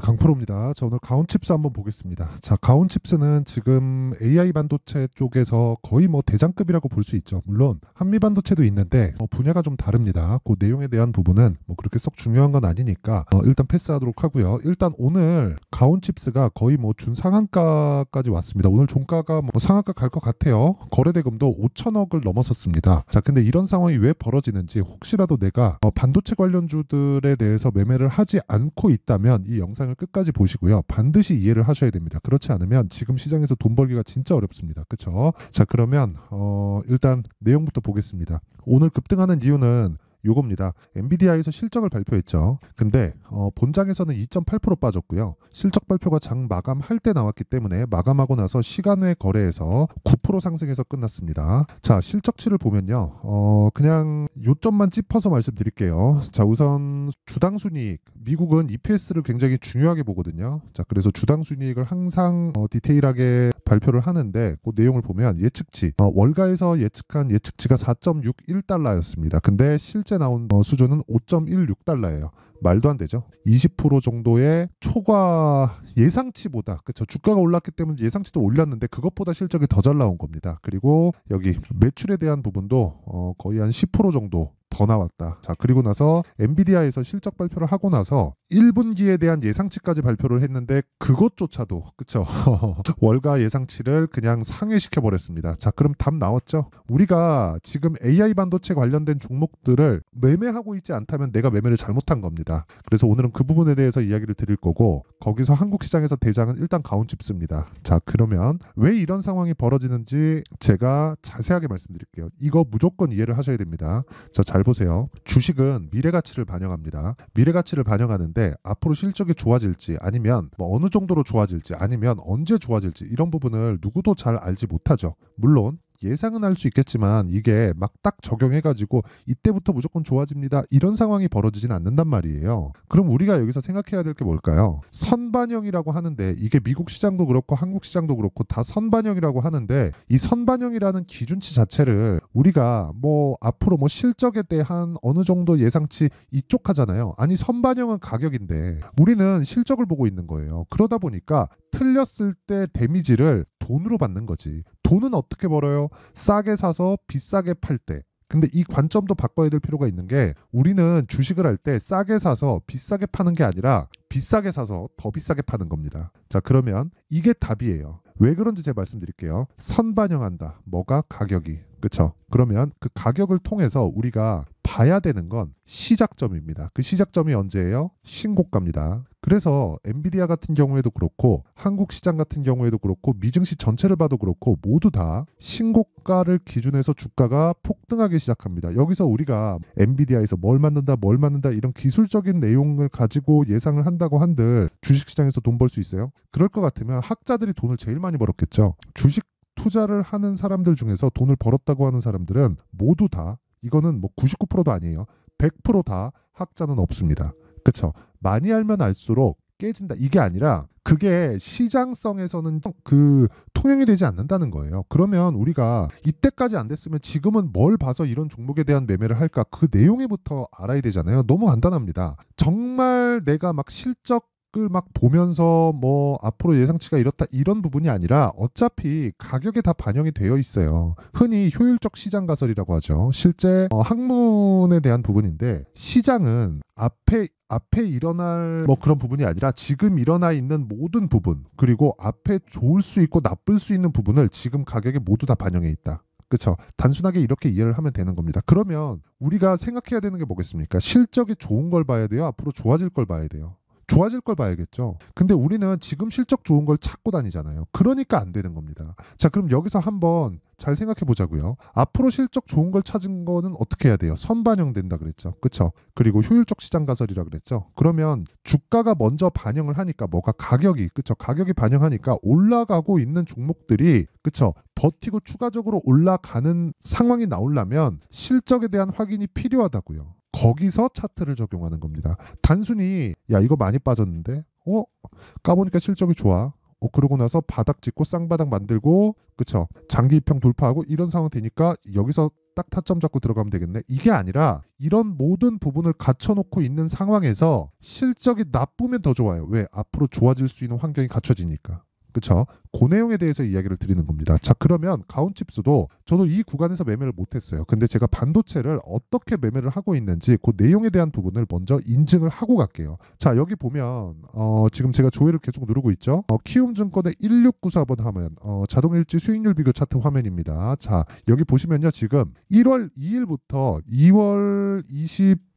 네, 강프로입니다. 자, 오늘 가온칩스 한번 보겠습니다. 자, 가온칩스는 지금 AI 반도체 쪽에서 거의 뭐 대장급이라고 볼 수 있죠. 물론 한미 반도체도 있는데 어, 분야가 좀 다릅니다. 그 내용에 대한 부분은 뭐 그렇게 썩 중요한 건 아니니까 어, 일단 패스하도록 하고요. 일단 오늘 가온칩스가 거의 뭐 준상한가까지 왔습니다. 오늘 종가가 뭐 상한가 갈 것 같아요. 거래대금도 5천억을 넘어섰습니다. 자, 근데 이런 상황이 왜 벌어지는지 혹시라도 내가 어, 반도체 관련주들에 대해서 매매를 하지 않고 있다면 이 영상을 시장을 끝까지 보시고요. 반드시 이해를 하셔야 됩니다. 그렇지 않으면 지금 시장에서 돈 벌기가 진짜 어렵습니다. 그렇죠? 자, 그러면 어, 일단 내용부터 보겠습니다. 오늘 급등하는 이유는 요겁니다. 엔비디아에서 실적을 발표했죠. 근데 어, 본장에서는 2.8% 빠졌고요. 실적 발표가 장 마감할 때 나왔기 때문에 마감하고 나서 시간외 거래에서 9% 상승해서 끝났습니다. 자 실적치를 보면요. 어, 그냥 요점만 짚어서 말씀드릴게요. 자 우선 주당 순이익 미국은 EPS를 굉장히 중요하게 보거든요. 자 그래서 주당 순이익을 항상 어, 디테일하게 발표를 하는데 그 내용을 보면 예측치 어, 월가에서 예측한 예측치가 4.61달러였습니다. 근데 실제 번째 나온 어, 수준은 5.16달러예요. 말도 안 되죠. 20% 정도의 초과 예상치보다 그쵸 주가가 올랐기 때문에 예상치도 올렸는데 그것보다 실적이 더 잘 나온 겁니다. 그리고 여기 매출에 대한 부분도 어, 거의 한 10% 정도 더 나왔다. 자, 그리고 나서 엔비디아에서 실적 발표를 하고 나서 1분기에 대한 예상치까지 발표를 했는데 그것조차도 그쵸 월가 예상치를 그냥 상회시켜 버렸습니다. 자, 그럼 답 나왔죠? 우리가 지금 AI 반도체 관련된 종목들을 매매하고 있지 않다면 내가 매매를 잘못한 겁니다. 그래서 오늘은 그 부분에 대해서 이야기를 드릴 거고 거기서 한국 시장에서 대장은 일단 가온칩습니다 자, 그러면 왜 이런 상황이 벌어지는지 제가 자세하게 말씀드릴게요. 이거 무조건 이해를 하셔야 됩니다. 자, 잘잘 보세요. 주식은 미래 가치를 반영합니다. 미래 가치를 반영하는데 앞으로 실적이 좋아질지 아니면 뭐 어느 정도로 좋아질지 아니면 언제 좋아질지 이런 부분을 누구도 잘 알지 못하죠. 물론 예상은 할 수 있겠지만 이게 막 딱 적용해가지고 이때부터 무조건 좋아집니다. 이런 상황이 벌어지진 않는단 말이에요. 그럼 우리가 여기서 생각해야 될 게 뭘까요? 선반영이라고 하는데 이게 미국 시장도 그렇고 한국 시장도 그렇고 다 선반영이라고 하는데 이 선반영이라는 기준치 자체를 우리가 뭐 앞으로 뭐 실적에 대한 어느 정도 예상치 이쪽 하잖아요. 아니 선반영은 가격인데 우리는 실적을 보고 있는 거예요. 그러다 보니까 틀렸을 때 데미지를 돈으로 받는 거지. 돈은 어떻게 벌어요? 싸게 사서 비싸게 팔 때. 근데 이 관점도 바꿔야 될 필요가 있는 게 우리는 주식을 할 때 싸게 사서 비싸게 파는 게 아니라 비싸게 사서 더 비싸게 파는 겁니다. 자, 그러면 이게 답이에요. 왜 그런지 제가 말씀드릴게요. 선반영한다. 뭐가 가격이. 그쵸 그러면 그 가격을 통해서 우리가 봐야 되는 건 시작점입니다. 그 시작점이 언제예요? 신고가입니다. 그래서 엔비디아 같은 경우에도 그렇고 한국 시장 같은 경우에도 그렇고 미증시 전체를 봐도 그렇고 모두 다 신고가를 기준해서 주가가 폭등하기 시작합니다. 여기서 우리가 엔비디아에서 뭘 만든다 뭘 만든다 이런 기술적인 내용을 가지고 예상을 한다고 한들 주식시장에서 돈 벌 수 있어요? 그럴 것 같으면 학자들이 돈을 제일 많이 벌었겠죠. 주식 투자를 하는 사람들 중에서 돈을 벌었다고 하는 사람들은 모두 다 이거는 뭐 99%도 아니에요. 100%다 학자는 없습니다. 그렇죠. 많이 알면 알수록 깨진다. 이게 아니라 그게 시장성에서는 그 통용이 되지 않는다는 거예요. 그러면 우리가 이때까지 안 됐으면 지금은 뭘 봐서 이런 종목에 대한 매매를 할까? 그 내용에부터 알아야 되잖아요. 너무 간단합니다. 정말 내가 막 실적 막 보면서 뭐 앞으로 예상치가 이렇다 이런 부분이 아니라 어차피 가격에 다 반영이 되어 있어요. 흔히 효율적 시장 가설이라고 하죠. 실제 어, 학문에 대한 부분인데 시장은 앞에 앞에 일어날 뭐 그런 부분이 아니라 지금 일어나 있는 모든 부분 그리고 앞에 좋을 수 있고 나쁠 수 있는 부분을 지금 가격에 모두 다 반영해 있다. 그렇죠. 단순하게 이렇게 이해를 하면 되는 겁니다. 그러면 우리가 생각해야 되는 게 뭐겠습니까? 실적이 좋은 걸 봐야 돼요. 앞으로 좋아질 걸 봐야 돼요. 좋아질 걸 봐야겠죠. 근데 우리는 지금 실적 좋은 걸 찾고 다니잖아요. 그러니까 안 되는 겁니다. 자, 그럼 여기서 한번 잘 생각해 보자고요. 앞으로 실적 좋은 걸 찾은 거는 어떻게 해야 돼요? 선반영된다 그랬죠. 그쵸? 그리고 효율적 시장 가설이라 그랬죠. 그러면 주가가 먼저 반영을 하니까 뭐가 가격이 그쵸? 가격이 반영하니까 올라가고 있는 종목들이 그쵸? 버티고 추가적으로 올라가는 상황이 나오려면 실적에 대한 확인이 필요하다고요. 거기서 차트를 적용하는 겁니다. 단순히 야 이거 많이 빠졌는데 어 까보니까 실적이 좋아. 어 그러고 나서 바닥 짓고 쌍바닥 만들고 그쵸 장기 평 돌파하고 이런 상황 되니까 여기서 딱 타점 잡고 들어가면 되겠네. 이게 아니라 이런 모든 부분을 갖춰놓고 있는 상황에서 실적이 나쁘면 더 좋아요. 왜 앞으로 좋아질 수 있는 환경이 갖춰지니까. 그쵸? 그 내용에 대해서 이야기를 드리는 겁니다. 자, 그러면 가온칩스도 저도 이 구간에서 매매를 못했어요. 근데 제가 반도체를 어떻게 매매를 하고 있는지 그 내용에 대한 부분을 먼저 인증을 하고 갈게요. 자, 여기 보면 어, 지금 제가 조회를 계속 누르고 있죠. 어, 키움증권의 1694번 화면, 어, 자동일지 수익률 비교 차트 화면입니다. 자, 여기 보시면요. 지금 1월 2일부터 2월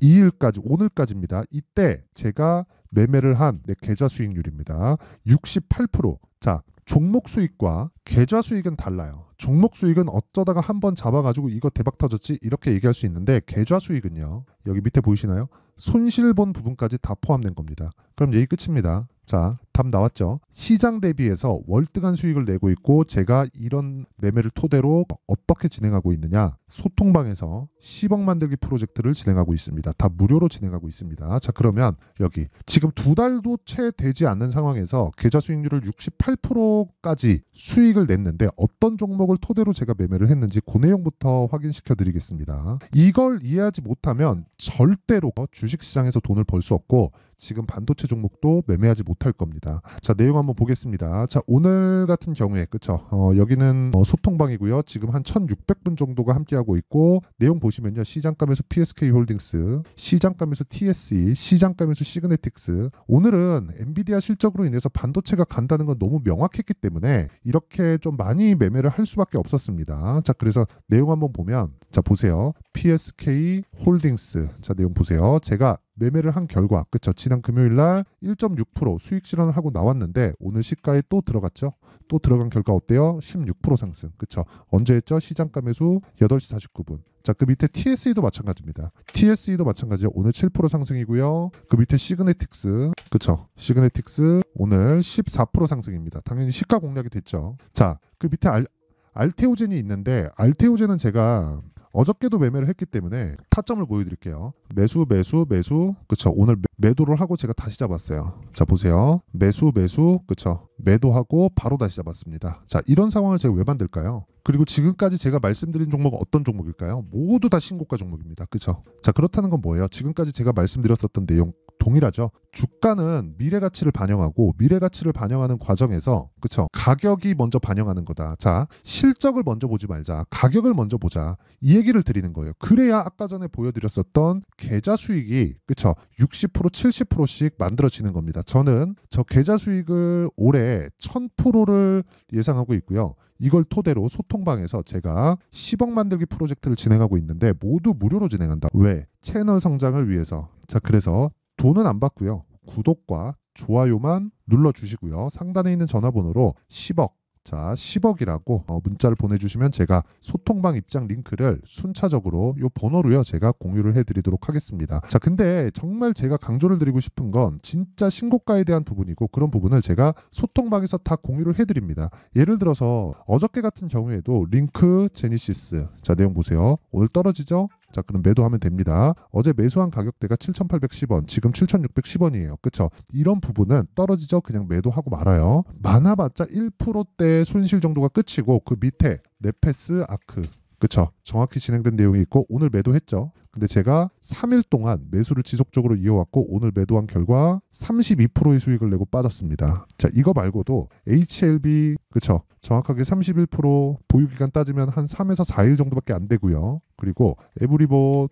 22일까지 오늘까지입니다. 이때 제가 매매를 한 내 계좌 수익률입니다. 68%. 자, 종목 수익과 계좌 수익은 달라요. 종목 수익은 어쩌다가 한번 잡아가지고 이거 대박 터졌지 이렇게 얘기할 수 있는데 계좌 수익은요. 여기 밑에 보이시나요? 손실 본 부분까지 다 포함된 겁니다. 그럼 얘기 끝입니다. 자, 답 나왔죠. 시장 대비해서 월등한 수익을 내고 있고 제가 이런 매매를 토대로 어떻게 진행하고 있느냐. 소통방에서 10억 만들기 프로젝트를 진행하고 있습니다. 다 무료로 진행하고 있습니다. 자, 그러면 여기 지금 두 달도 채 되지 않는 상황에서 계좌 수익률을 68%까지 수익을 냈는데 어떤 종목을 토대로 제가 매매를 했는지 그 내용부터 확인시켜 드리겠습니다. 이걸 이해하지 못하면 절대로 주식시장에서 돈을 벌 수 없고 지금 반도체 종목도 매매하지 못할 겁니다. 있습니다. 자 내용 한번 보겠습니다. 자 오늘 같은 경우에 그쵸 어, 여기는 어, 소통방이고요. 지금 한 1,600분 정도가 함께하고 있고 내용 보시면요 시장감에서 PSK 홀딩스, 시장감에서 TSE, 시장감에서 시그네틱스. 오늘은 엔비디아 실적으로 인해서 반도체가 간다는 건 너무 명확했기 때문에 이렇게 좀 많이 매매를 할 수밖에 없었습니다. 자 그래서 내용 한번 보면 자 보세요 PSK 홀딩스 자 내용 보세요. 제가 매매를 한 결과 그쵸 지난 금요일 날 1.6% 수익 실현을 하고 나왔는데 오늘 시가에 또 들어갔죠. 또 들어간 결과 어때요? 16% 상승. 그쵸 언제 했죠? 시장가 매수 8시 49분. 자, 그 밑에 TSE도 마찬가지입니다. TSE도 마찬가지예요. 오늘 7% 상승이고요. 그 밑에 시그네틱스, 그쵸? 시그네틱스 오늘 14% 상승입니다. 당연히 시가 공략이 됐죠. 자, 그 밑에 알, 알테오젠이 있는데 알테오젠은 제가 어저께도 매매를 했기 때문에 타점을 보여드릴게요. 매수 매수 매수 그쵸 오늘 매도를 하고 제가 다시 잡았어요. 자 보세요. 매수 매수 그쵸 매도하고 바로 다시 잡았습니다. 자 이런 상황을 제가 왜 만들까요? 그리고 지금까지 제가 말씀드린 종목은 어떤 종목일까요? 모두 다 신고가 종목입니다. 그쵸? 자 그렇다는 건 뭐예요? 지금까지 제가 말씀드렸었던 내용 동일하죠. 주가는 미래 가치를 반영하고 미래 가치를 반영하는 과정에서 그쵸 가격이 먼저 반영하는 거다. 자 실적을 먼저 보지 말자. 가격을 먼저 보자. 이 얘기를 드리는 거예요. 그래야 아까 전에 보여드렸었던 계좌 수익이 그쵸 60% 70%씩 만들어지는 겁니다. 저는 저 계좌 수익을 올해 1000%를 예상하고 있고요. 이걸 토대로 소통방에서 제가 10억 만들기 프로젝트를 진행하고 있는데 모두 무료로 진행한다. 왜? 채널 성장을 위해서. 자, 그래서 돈은 안 받고요. 구독과 좋아요만 눌러주시고요. 상단에 있는 전화번호로 10억 자, 10억이라고 어, 문자를 보내주시면 제가 소통방 입장 링크를 순차적으로 이 번호로요 제가 공유를 해드리도록 하겠습니다. 자, 근데 정말 제가 강조를 드리고 싶은 건 진짜 신고가에 대한 부분이고 그런 부분을 제가 소통방에서 다 공유를 해드립니다. 예를 들어서 어저께 같은 경우에도 링크 제니시스 자 내용 보세요. 오늘 떨어지죠? 자 그럼 매도하면 됩니다. 어제 매수한 가격대가 7,810원, 지금 7,610원이에요. 그쵸? 이런 부분은 떨어지죠? 그냥 매도하고 말아요. 많아봤자 1%대 손실 정도가 끝이고 그 밑에 네패스 아크 그쵸 정확히 진행된 내용이 있고 오늘 매도했죠. 근데 제가 3일 동안 매수를 지속적으로 이어왔고 오늘 매도한 결과 32%의 수익을 내고 빠졌습니다. 자, 이거 말고도 HLB 그쵸 정확하게 31% 보유 기간 따지면 한 3에서 4일 정도밖에 안 되고요. 그리고 에브리보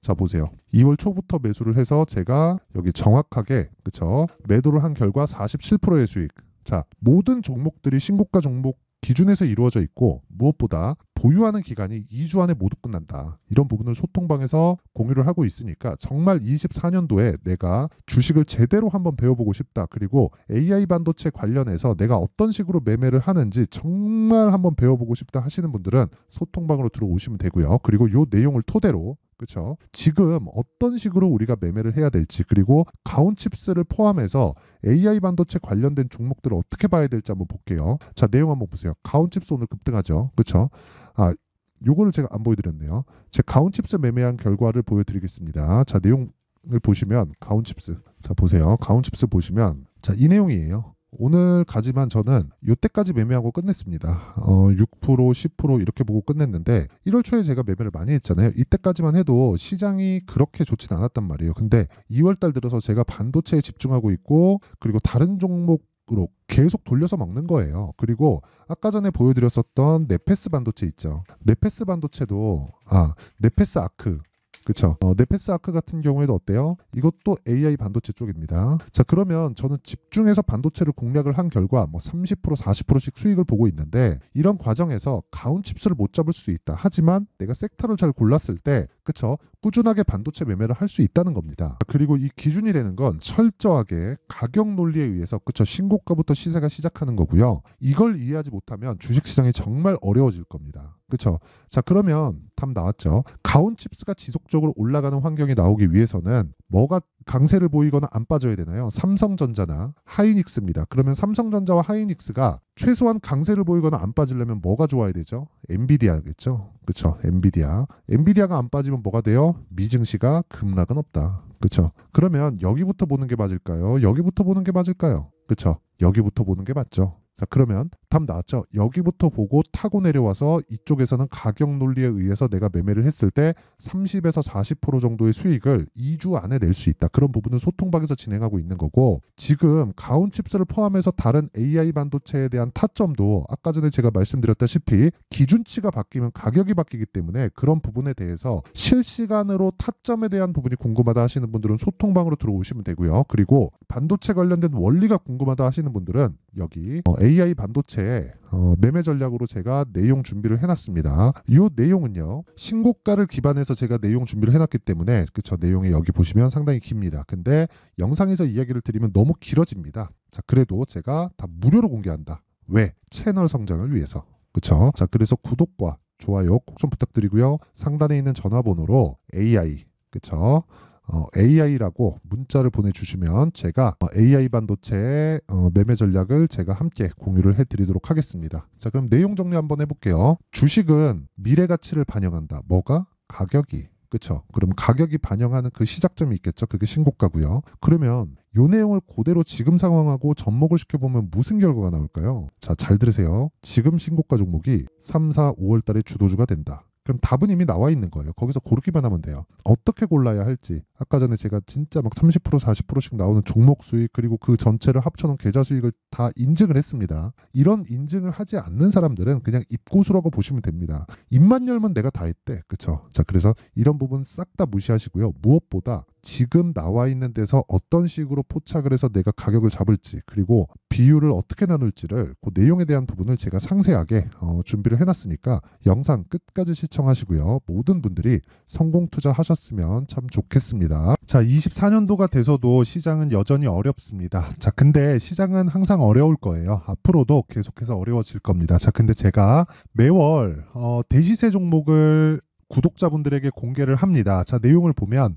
자 보세요. 2월 초부터 매수를 해서 제가 여기 정확하게 그쵸 매도를 한 결과 47%의 수익. 자, 모든 종목들이 신고가 종목 기준에서 이루어져 있고 무엇보다 보유하는 기간이 2주 안에 모두 끝난다. 이런 부분을 소통방에서 공유를 하고 있으니까 정말 24년도에 내가 주식을 제대로 한번 배워보고 싶다. 그리고 AI 반도체 관련해서 내가 어떤 식으로 매매를 하는지 정말 한번 배워보고 싶다 하시는 분들은 소통방으로 들어오시면 되고요. 그리고 이 내용을 토대로 그렇죠? 지금 어떤 식으로 우리가 매매를 해야 될지 그리고 가온 칩스를 포함해서 AI 반도체 관련된 종목들을 어떻게 봐야 될지 한번 볼게요. 자 내용 한번 보세요. 가온 칩스 오늘 급등하죠. 그렇죠? 아 요거를 제가 안 보여드렸네요. 제 가온 칩스 매매한 결과를 보여드리겠습니다. 자 내용을 보시면 가온 칩스 자 보세요. 가온 칩스 보시면 자 이 내용이에요. 오늘가지만 저는 이때까지 매매하고 끝냈습니다. 어, 6% 10% 이렇게 보고 끝냈는데 1월 초에 제가 매매를 많이 했잖아요. 이때까지만 해도 시장이 그렇게 좋진 않았단 말이에요. 근데 2월 달 들어서 제가 반도체에 집중하고 있고 그리고 다른 종목 으로 계속 돌려서 먹는 거예요. 그리고 아까 전에 보여드렸었던 네페스 반도체 있죠. 네페스 반도체도 아 네페스 아크 그쵸 어, 네페스 아크 같은 경우에도 어때요? 이것도 AI 반도체 쪽입니다. 자 그러면 저는 집중해서 반도체를 공략을 한 결과 뭐 30% 40%씩 수익을 보고 있는데 이런 과정에서 가운 칩스를 못 잡을 수도 있다. 하지만 내가 섹터를 잘 골랐을 때 그쵸 꾸준하게 반도체 매매를 할 수 있다는 겁니다. 아, 그리고 이 기준이 되는 건 철저하게 가격 논리에 의해서 그쵸 신고가부터 시세가 시작하는 거고요. 이걸 이해하지 못하면 주식시장이 정말 어려워질 겁니다. 그렇죠. 자 그러면 답 나왔죠. 가온 칩스가 지속적으로 올라가는 환경이 나오기 위해서는 뭐가 강세를 보이거나 안 빠져야 되나요? 삼성전자나 하이닉스입니다. 그러면 삼성전자와 하이닉스가 최소한 강세를 보이거나 안 빠지려면 뭐가 좋아야 되죠? 엔비디아겠죠. 그렇죠. 엔비디아. 엔비디아가 안 빠지면 뭐가 돼요? 미증시가 급락은 없다. 그렇죠. 그러면 여기부터 보는 게 맞을까요? 여기부터 보는 게 맞을까요? 그렇죠. 여기부터 보는 게 맞죠. 자 그러면 답 나왔죠. 여기부터 보고 타고 내려와서 이쪽에서는 가격 논리에 의해서 내가 매매를 했을 때 30에서 40% 정도의 수익을 2주 안에 낼 수 있다. 그런 부분은 소통방에서 진행하고 있는 거고 지금 가온 칩스를 포함해서 다른 AI 반도체에 대한 타점도 아까 전에 제가 말씀드렸다시피 기준치가 바뀌면 가격이 바뀌기 때문에 그런 부분에 대해서 실시간으로 타점에 대한 부분이 궁금하다 하시는 분들은 소통방으로 들어오시면 되고요. 그리고 반도체 관련된 원리가 궁금하다 하시는 분들은 여기 어, AI 반도체 어, 매매 전략으로 제가 내용 준비를 해놨습니다. 이 내용은요 신고가를 기반해서 제가 내용 준비를 해놨기 때문에 그쵸 내용이 여기 보시면 상당히 깁니다. 근데 영상에서 이야기를 드리면 너무 길어집니다. 자 그래도 제가 다 무료로 공개한다. 왜 채널 성장을 위해서 그쵸? 자 그래서 구독과 좋아요 꼭 좀 부탁드리고요. 상단에 있는 전화번호로 AI 그쵸? 어, AI라고 문자를 보내주시면 제가 어, AI 반도체의 어, 매매 전략을 제가 함께 공유를 해드리도록 하겠습니다. 자 그럼 내용 정리 한번 해볼게요. 주식은 미래 가치를 반영한다. 뭐가? 가격이. 그쵸? 그럼 가격이 반영하는 그 시작점이 있겠죠? 그게 신고가고요. 그러면 요 내용을 그대로 지금 상황하고 접목을 시켜보면 무슨 결과가 나올까요? 자, 잘 들으세요. 지금 신고가 종목이 3, 4, 5월 달에 주도주가 된다. 그럼 답은 이미 나와 있는 거예요. 거기서 고르기만 하면 돼요. 어떻게 골라야 할지. 아까 전에 제가 진짜 막 30% 40%씩 나오는 종목 수익 그리고 그 전체를 합쳐놓은 계좌 수익을 다 인증을 했습니다. 이런 인증을 하지 않는 사람들은 그냥 입고수라고 보시면 됩니다. 입만 열면 내가 다 했대. 그쵸? 자, 그래서 이런 부분 싹 다 무시하시고요. 무엇보다 지금 나와 있는 데서 어떤 식으로 포착을 해서 내가 가격을 잡을지 그리고 비율을 어떻게 나눌지를 그 내용에 대한 부분을 제가 상세하게 어, 준비를 해놨으니까 영상 끝까지 시청하시고요. 모든 분들이 성공 투자하셨으면 참 좋겠습니다. 자, 24년도가 돼서도 시장은 여전히 어렵습니다. 자, 근데 시장은 항상 어려울 거예요. 앞으로도 계속해서 어려워질 겁니다. 자, 근데 제가 매월 어, 대시세 종목을 구독자분들에게 공개를 합니다. 자, 내용을 보면